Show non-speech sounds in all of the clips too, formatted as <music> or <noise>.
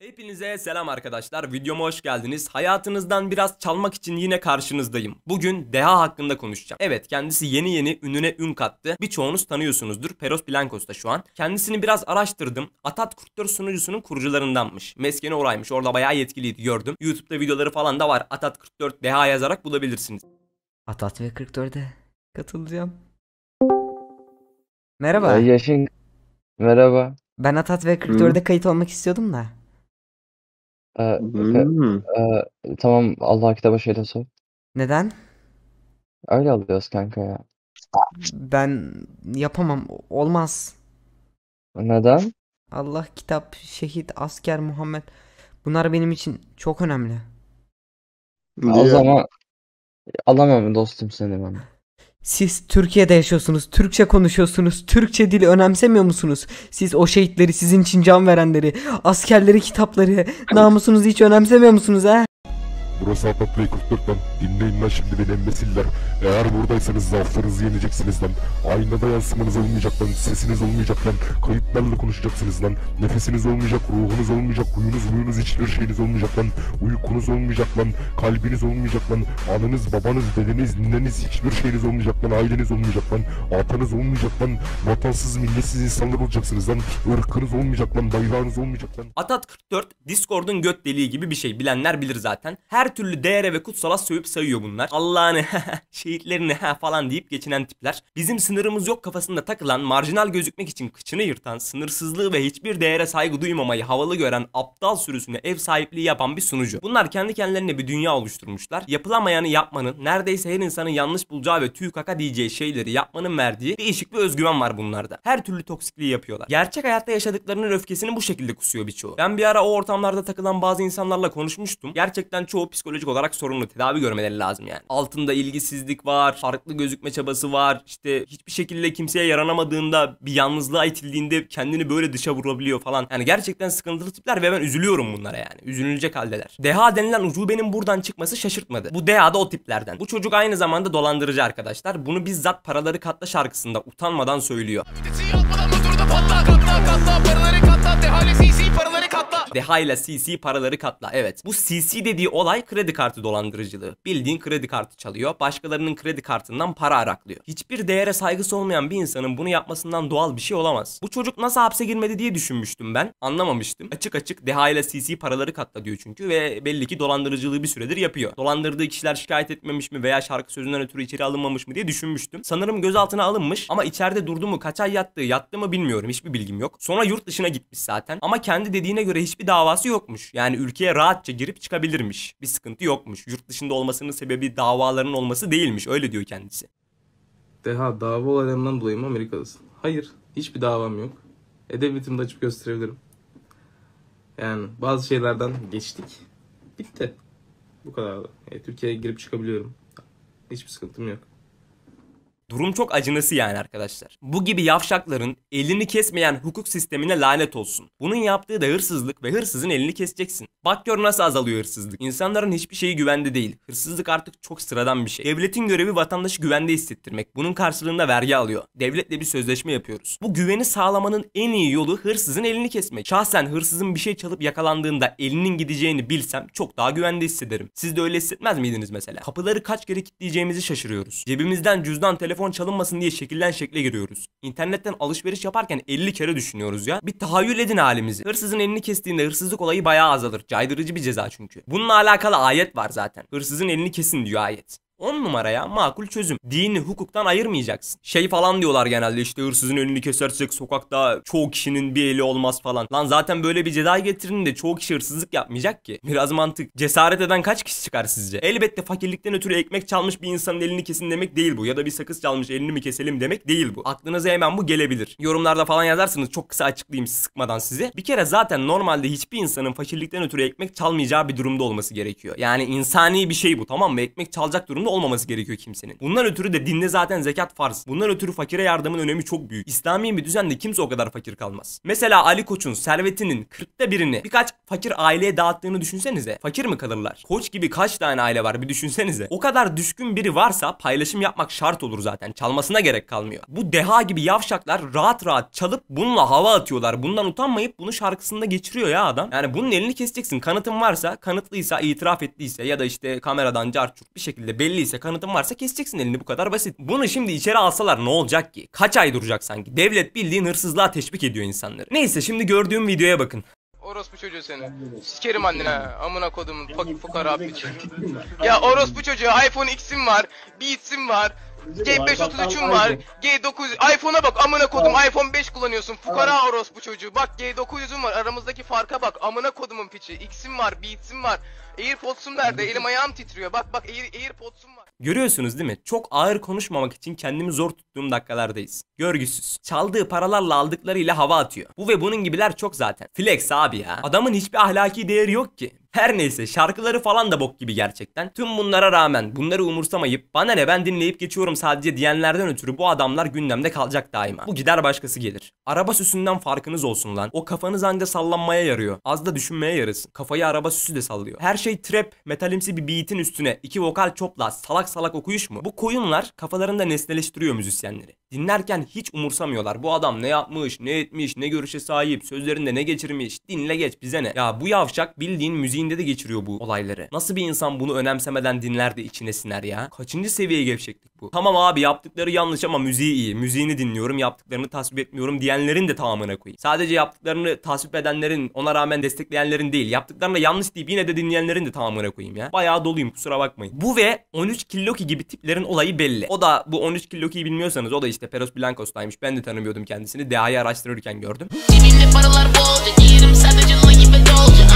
Hepinize selam arkadaşlar. Videoma hoş geldiniz. Hayatınızdan biraz çalmak için yine karşınızdayım. Bugün Deha hakkında konuşacağım. Evet, kendisi yeni yeni ününe ün kattı. Birçoğunuz tanıyorsunuzdur. Peros Blankos'ta şu an. Kendisini biraz araştırdım. Atat 44 sunucusunun kurucularındanmış. Meskeni oraymış. Orada bayağı yetkiliydi gördüm. YouTube'da videoları falan da var. Atat 44 Deha yazarak bulabilirsiniz. Atat ve 44'e katılacağım. Merhaba. Ya yaşın Merhaba. Ben Atat ve 44'e kayıt olmak istiyordum da. Eee, Hmm. eee, tamam Allah kitaba, şeyle sor. Neden? Öyle alıyoruz kanka ya. Ben yapamam. Olmaz. Neden? Allah, kitap, şehit, asker, Muhammed. Bunlar benim için çok önemli. O Diye. zaman alamam dostum seni ben. Siz Türkiye'de yaşıyorsunuz, Türkçe konuşuyorsunuz, Türkçe dili önemsemiyor musunuz? Siz o şehitleri, sizin için can verenleri, askerleri, kitapları, hani namusunuzu hiç önemsemiyor musunuz ha? Burası Atla Play 44 lan. Dinleyin lan şimdi beni embesiller. Eğer buradaysanız zaaflarınızı yeneceksiniz lan. Aynada yansımanız olmayacak lan. Sesiniz olmayacak lan. Kayıtlarla konuşacaksınız lan. Nefesiniz olmayacak, ruhunuz olmayacak, huyunuz, huyunuz, hiçbir şeyiniz olmayacak lan. Uykunuz olmayacak lan. Kalbiniz olmayacak lan. Anınız, babanız, dedeniz, nineniz, hiçbir şeyiniz olmayacak lan. Aileniz olmayacak lan. Atanız olmayacak lan. Vatansız, milletsiz insanlar olacaksınız lan. Irkınız olmayacak lan. Bayrağınız olmayacak lan. Atat 44 Discord'un göt deliği gibi bir şey. Bilenler bilir zaten. Her her türlü değere ve kutsala sövüp sayıyor bunlar. Allah'ını <laughs> şehitlerini ha falan deyip geçinen tipler. Bizim sınırımız yok kafasında takılan, marjinal gözükmek için kıçını yırtan, sınırsızlığı ve hiçbir değere saygı duymamayı havalı gören aptal sürüsüne ev sahipliği yapan bir sunucu. Bunlar kendi kendilerine bir dünya oluşturmuşlar. Yapılamayanı yapmanın, neredeyse her insanın yanlış bulacağı ve tüy kaka diyeceği şeyleri yapmanın verdiği değişik bir özgüven var bunlarda. Her türlü toksikliği yapıyorlar. Gerçek hayatta yaşadıklarının öfkesini bu şekilde kusuyor birçoğu. Ben bir ara o ortamlarda takılan bazı insanlarla konuşmuştum. Gerçekten çoğu psikolojik olarak sorunlu. Tedavi görmeleri lazım yani. Altında ilgisizlik var, farklı gözükme çabası var. İşte hiçbir şekilde kimseye yaranamadığında, bir yalnızlığa itildiğinde kendini böyle dışa vurabiliyor falan. Yani gerçekten sıkıntılı tipler ve ben üzülüyorum bunlara yani. Üzülülecek haldeler. Deha denilen ucubenin buradan çıkması şaşırtmadı. Bu Deha da o tiplerden. Bu çocuk aynı zamanda dolandırıcı arkadaşlar. Bunu bizzat Paraları Katla şarkısında utanmadan söylüyor. Patla, katla, katla, paraları katla. Deha ile CC paraları katla. Evet. Bu CC dediği olay kredi kartı dolandırıcılığı. Bildiğin kredi kartı çalıyor. Başkalarının kredi kartından para araklıyor. Hiçbir değere saygısı olmayan bir insanın bunu yapmasından doğal bir şey olamaz. Bu çocuk nasıl hapse girmedi diye düşünmüştüm ben. Anlamamıştım. Açık açık Deha ile CC paraları katla diyor çünkü ve belli ki dolandırıcılığı bir süredir yapıyor. Dolandırdığı kişiler şikayet etmemiş mi veya şarkı sözünden ötürü içeri alınmamış mı diye düşünmüştüm. Sanırım gözaltına alınmış ama içeride durdu mu kaç ay yattı yattı mı bilmiyorum hiçbir bilgim yok. Sonra yurt dışına gitmiş zaten ama kendi dediğine göre hiçbir bir davası yokmuş. Yani ülkeye rahatça girip çıkabilirmiş. Bir sıkıntı yokmuş. Yurt dışında olmasının sebebi davaların olması değilmiş. Öyle diyor kendisi. Deha dava olaylarından dolayı mı Amerikalısın? Hayır. Hiçbir davam yok. Edebiyatımı da açıp gösterebilirim. Yani bazı şeylerden geçtik. Bitti. Bu kadar da. E, Türkiye'ye girip çıkabiliyorum. Hiçbir sıkıntım yok. Durum çok acınası yani arkadaşlar. Bu gibi yavşakların elini kesmeyen hukuk sistemine lanet olsun. Bunun yaptığı da hırsızlık ve hırsızın elini keseceksin. Bak gör nasıl azalıyor hırsızlık. İnsanların hiçbir şeyi güvende değil. Hırsızlık artık çok sıradan bir şey. Devletin görevi vatandaşı güvende hissettirmek. Bunun karşılığında vergi alıyor. Devletle bir sözleşme yapıyoruz. Bu güveni sağlamanın en iyi yolu hırsızın elini kesmek. Şahsen hırsızın bir şey çalıp yakalandığında elinin gideceğini bilsem çok daha güvende hissederim. Siz de öyle hissetmez miydiniz mesela? Kapıları kaç kere kilitleyeceğimizi şaşırıyoruz. Cebimizden cüzdan telefon telefon çalınmasın diye şekilden şekle giriyoruz. İnternetten alışveriş yaparken 50 kere düşünüyoruz ya. Bir tahayyül edin halimizi. Hırsızın elini kestiğinde hırsızlık olayı bayağı azalır. Caydırıcı bir ceza çünkü. Bununla alakalı ayet var zaten. Hırsızın elini kesin diyor ayet. 10 numaraya makul çözüm. Dini hukuktan ayırmayacaksın. Şey falan diyorlar genelde işte hırsızın önünü kesersek sokakta çoğu kişinin bir eli olmaz falan. Lan zaten böyle bir ceza getirin de çoğu kişi hırsızlık yapmayacak ki. Biraz mantık. Cesaret eden kaç kişi çıkar sizce? Elbette fakirlikten ötürü ekmek çalmış bir insanın elini kesin demek değil bu. Ya da bir sakız çalmış elini mi keselim demek değil bu. Aklınıza hemen bu gelebilir. Yorumlarda falan yazarsınız çok kısa açıklayayım sıkmadan size. Bir kere zaten normalde hiçbir insanın fakirlikten ötürü ekmek çalmayacağı bir durumda olması gerekiyor. Yani insani bir şey bu tamam mı? Ekmek çalacak durumda durumunda olmaması gerekiyor kimsenin. Bundan ötürü de dinde zaten zekat farz. Bundan ötürü fakire yardımın önemi çok büyük. İslami bir düzende kimse o kadar fakir kalmaz. Mesela Ali Koç'un servetinin kırkta birini birkaç fakir aileye dağıttığını düşünsenize. Fakir mi kalırlar? Koç gibi kaç tane aile var bir düşünsenize. O kadar düşkün biri varsa paylaşım yapmak şart olur zaten. Çalmasına gerek kalmıyor. Bu deha gibi yavşaklar rahat rahat çalıp bununla hava atıyorlar. Bundan utanmayıp bunu şarkısında geçiriyor ya adam. Yani bunun elini keseceksin. Kanıtın varsa, kanıtlıysa, itiraf ettiyse ya da işte kameradan carçurt bir şekilde belli belli kanıtın varsa keseceksin elini bu kadar basit. Bunu şimdi içeri alsalar ne olacak ki? Kaç ay duracak sanki? Devlet bildiğin hırsızlığa teşvik ediyor insanları. Neyse şimdi gördüğüm videoya bakın. Orospu çocuğu senin. Sikerim annene. Amına kodumun fakir fukara abi. ya orospu çocuğu iPhone X'im var. Beats'im var. G533'üm var. G9 iPhone'a bak amına kodum iPhone 5 kullanıyorsun. Fukara bu çocuğu. Bak G900'üm var. Aramızdaki farka bak. Amına kodumun piçi. X'im var, Beats'im var. AirPods'um nerede? Elim ayağım titriyor. Bak bak Air, AirPods'um var. Görüyorsunuz değil mi? Çok ağır konuşmamak için kendimi zor tuttuğum dakikalardayız. Görgüsüz. Çaldığı paralarla aldıklarıyla hava atıyor. Bu ve bunun gibiler çok zaten. Flex abi ya. Adamın hiçbir ahlaki değeri yok ki. Her neyse şarkıları falan da bok gibi gerçekten. Tüm bunlara rağmen bunları umursamayıp bana ne ben dinleyip geçiyorum sadece diyenlerden ötürü bu adamlar gündemde kalacak daima. Bu gider başkası gelir. Araba süsünden farkınız olsun lan. O kafanız anca sallanmaya yarıyor. Az da düşünmeye yarasın. Kafayı araba süsü de sallıyor. Her şey trap, metalimsi bir beat'in üstüne iki vokal çopla salak salak okuyuş mu? Bu koyunlar kafalarında nesneleştiriyor müzisyenleri. Dinlerken hiç umursamıyorlar. Bu adam ne yapmış, ne etmiş, ne görüşe sahip, sözlerinde ne geçirmiş, dinle geç bize ne. Ya bu yavşak bildiğin müziğinde de geçiriyor bu olayları. Nasıl bir insan bunu önemsemeden dinler de içine siner ya? Kaçıncı seviyeye gevşeklik bu. Tamam abi yaptıkları yanlış ama müziği iyi. Müziğini dinliyorum yaptıklarını tasvip etmiyorum diyenlerin de tamamına koyayım. Sadece yaptıklarını tasvip edenlerin ona rağmen destekleyenlerin değil. Yaptıklarına yanlış deyip yine de dinleyenlerin de tamamına koyayım ya. Bayağı doluyum kusura bakmayın. Bu ve 13 Killoki gibi tiplerin olayı belli. O da bu 13 Killoki'yi bilmiyorsanız o da işte Peros Blancos'taymış. Ben de tanımıyordum kendisini. DA'yı araştırırken gördüm. Cebimde paralar bolca, giyerim sadece gibi dolca.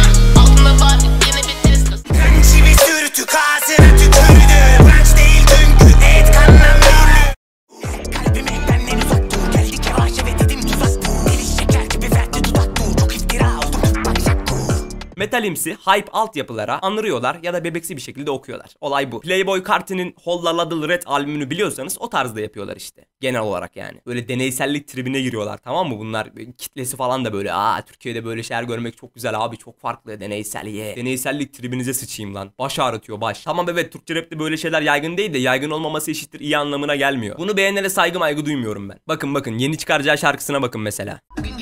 güzelimsi hype altyapılara anırıyorlar ya da bebeksi bir şekilde okuyorlar. Olay bu. Playboy Carti'nin Holla Ladle Red albümünü biliyorsanız o tarzda yapıyorlar işte. Genel olarak yani. Böyle deneysellik tribine giriyorlar tamam mı? Bunlar e, kitlesi falan da böyle aa Türkiye'de böyle şeyler görmek çok güzel abi çok farklı deneysel ye. Deneysellik tribinize sıçayım lan. Baş ağrıtıyor baş. Tamam evet Türkçe rapte böyle şeyler yaygın değil de yaygın olmaması eşittir iyi anlamına gelmiyor. Bunu beğenlere saygı maygı duymuyorum ben. Bakın bakın yeni çıkaracağı şarkısına bakın mesela. Bin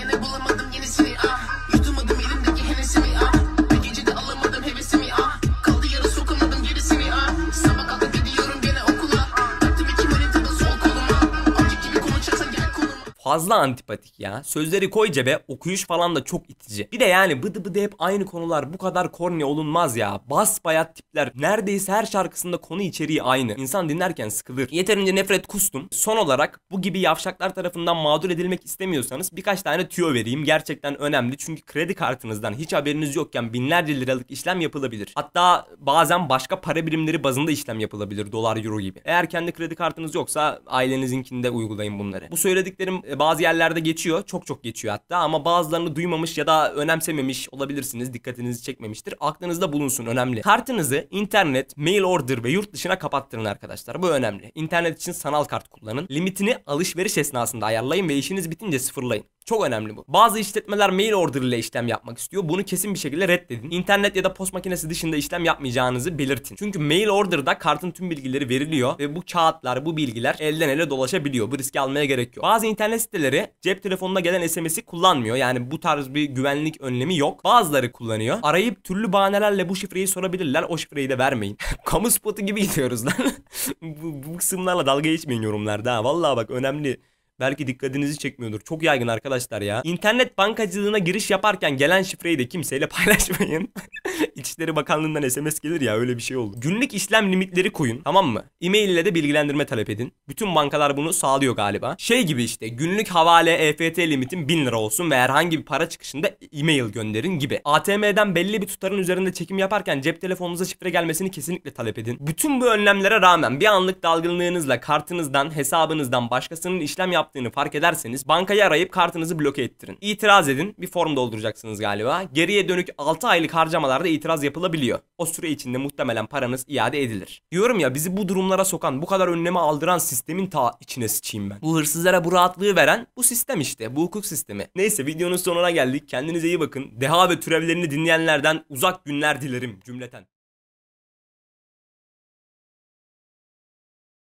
fazla antipatik ya. Sözleri koy cebe okuyuş falan da çok itici. Bir de yani bıdı bıdı hep aynı konular bu kadar korne olunmaz ya. Bas bayat tipler neredeyse her şarkısında konu içeriği aynı. İnsan dinlerken sıkılır. Yeterince nefret kustum. Son olarak bu gibi yavşaklar tarafından mağdur edilmek istemiyorsanız birkaç tane tüyo vereyim. Gerçekten önemli çünkü kredi kartınızdan hiç haberiniz yokken binlerce liralık işlem yapılabilir. Hatta bazen başka para birimleri bazında işlem yapılabilir. Dolar, euro gibi. Eğer kendi kredi kartınız yoksa ailenizinkinde uygulayın bunları. Bu söylediklerim e, bazı yerlerde geçiyor. Çok çok geçiyor hatta ama bazılarını duymamış ya da önemsememiş olabilirsiniz. Dikkatinizi çekmemiştir. Aklınızda bulunsun önemli. Kartınızı internet, mail order ve yurt dışına kapattırın arkadaşlar. Bu önemli. internet için sanal kart kullanın. Limitini alışveriş esnasında ayarlayın ve işiniz bitince sıfırlayın. Çok önemli bu. Bazı işletmeler mail order ile işlem yapmak istiyor. Bunu kesin bir şekilde reddedin. İnternet ya da post makinesi dışında işlem yapmayacağınızı belirtin. Çünkü mail order'da kartın tüm bilgileri veriliyor ve bu kağıtlar, bu bilgiler elden ele dolaşabiliyor. Bu riski almaya gerek yok. Bazı internet siteleri cep telefonuna gelen SMS'i kullanmıyor. Yani bu tarz bir güvenlik önlemi yok. Bazıları kullanıyor. Arayıp türlü bahanelerle bu şifreyi sorabilirler. O şifreyi de vermeyin. <laughs> Kamu spotu gibi gidiyoruz lan. <laughs> bu, bu kısımlarla dalga geçmeyin yorumlarda ha. Vallahi bak önemli. Belki dikkatinizi çekmiyordur. Çok yaygın arkadaşlar ya. İnternet bankacılığına giriş yaparken gelen şifreyi de kimseyle <laughs> paylaşmayın. İçişleri Bakanlığı'ndan SMS gelir ya öyle bir şey oldu. Günlük işlem limitleri koyun tamam mı? E-mail ile de bilgilendirme talep edin. Bütün bankalar bunu sağlıyor galiba. Şey gibi işte günlük havale EFT limitin 1000 lira olsun ve herhangi bir para çıkışında e-mail gönderin gibi. ATM'den belli bir tutarın üzerinde çekim yaparken cep telefonunuza şifre gelmesini kesinlikle talep edin. Bütün bu önlemlere rağmen bir anlık dalgınlığınızla kartınızdan, hesabınızdan başkasının işlem yaptığını fark ederseniz bankayı arayıp kartınızı bloke ettirin. İtiraz edin. Bir form dolduracaksınız galiba. Geriye dönük 6 aylık harcamalarda itiraz itiraz yapılabiliyor. O süre içinde muhtemelen paranız iade edilir. Diyorum ya bizi bu durumlara sokan, bu kadar önleme aldıran sistemin ta içine sıçayım ben. Bu hırsızlara bu rahatlığı veren bu sistem işte. Bu hukuk sistemi. Neyse videonun sonuna geldik. Kendinize iyi bakın. Deha ve türevlerini dinleyenlerden uzak günler dilerim cümleten.